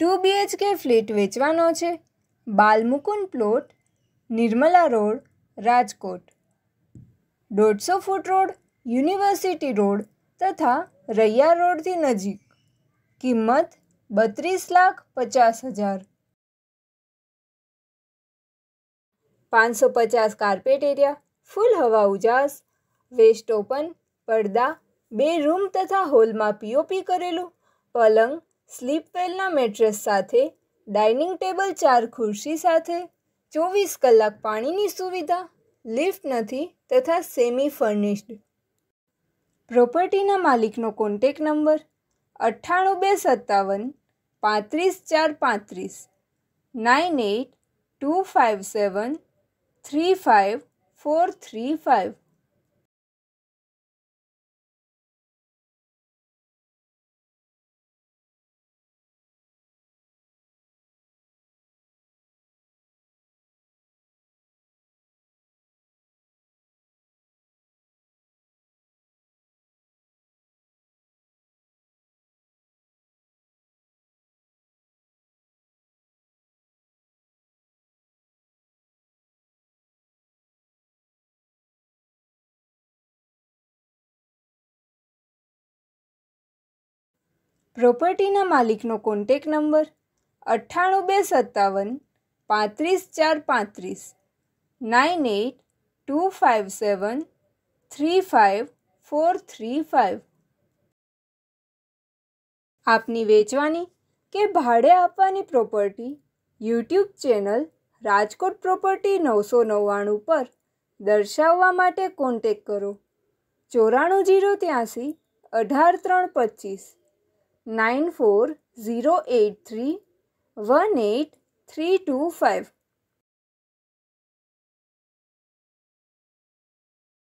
Two BHK flat વેચવાનો છે Balmukund plot Nirmala road Rajkot દોઢસો ફૂટ રોડ યુનિવર્સિટી રોડ તથા રૈયા રોડથી નજીક કિંમત બત્રીસ લાખ પચાસ હજાર પાંચસો પચાસ કાર્પેટ એરિયા ફૂલ હવા ઉજાસ વેસ્ટ ઓપન પડદા બે રૂમ તથા હોલમાં પીઓપી કરેલું પલંગ સ્લીપવેલના મેટ્રેસ સાથે ડાઇનિંગ ટેબલ ચાર ખુરશી સાથે ચોવીસ કલાક પાણીની સુવિધા લિફ્ટ નથી તથા સેમી ફર્નિશ્ડ પ્રોપર્ટીના માલિકનો કોન્ટેક નંબર અઠ્ઠાણું બે સત્તાવન પાંત્રીસ ચાર પાંત્રીસ nine eight two five seven three five four three five પ્રોપર્ટીના માલિકનો કોન્ટેક નંબર અઠ્ઠાણું બે સત્તાવન પાંત્રીસ ચાર પાંત્રીસ nine eight two five seven three five four three five આપની વેચવાની કે ભાડે આપવાની property YouTube channel Rajkot property નવસો નવ્વાણું પર દર્શાવવા માટે કોન્ટેક કરો ચોરાણું જીરો ત્યાંસી અઢાર ત્રણ પચીસ nine four zero eight three one eight three two five.